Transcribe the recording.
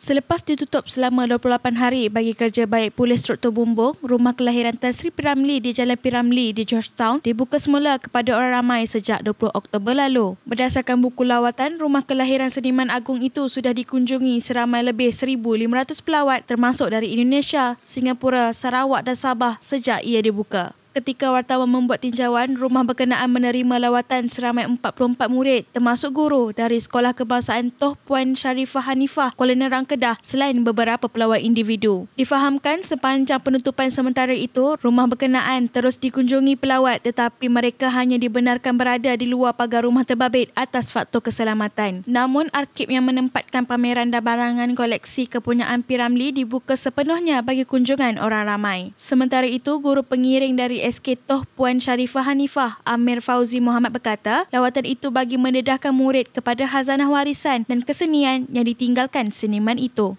Selepas ditutup selama 28 hari bagi kerja baik polis struktur bumbung, rumah kelahiran Tan Piramli di Jalan Piramli di Georgetown dibuka semula kepada orang ramai sejak 20 Oktober lalu. Berdasarkan buku lawatan, rumah kelahiran seniman agung itu sudah dikunjungi seramai lebih 1,500 pelawat termasuk dari Indonesia, Singapura, Sarawak dan Sabah sejak ia dibuka ketika wartawan membuat tinjauan, rumah berkenaan menerima lawatan seramai 44 murid termasuk guru dari Sekolah Kebangsaan Toh Puan Sharifah Hanifah, Kuala Nerang Kedah selain beberapa pelawat individu. Difahamkan sepanjang penutupan sementara itu, rumah berkenaan terus dikunjungi pelawat tetapi mereka hanya dibenarkan berada di luar pagar rumah terbabit atas faktor keselamatan. Namun, arkib yang menempatkan pameran dan barangan koleksi kepunyaan Piramli dibuka sepenuhnya bagi kunjungan orang ramai. Sementara itu, guru pengiring dari SK Toh Puan Sharifah Hanifah Amir Fauzi Muhammad berkata, lawatan itu bagi mendedahkan murid kepada hazanah warisan dan kesenian yang ditinggalkan seniman itu.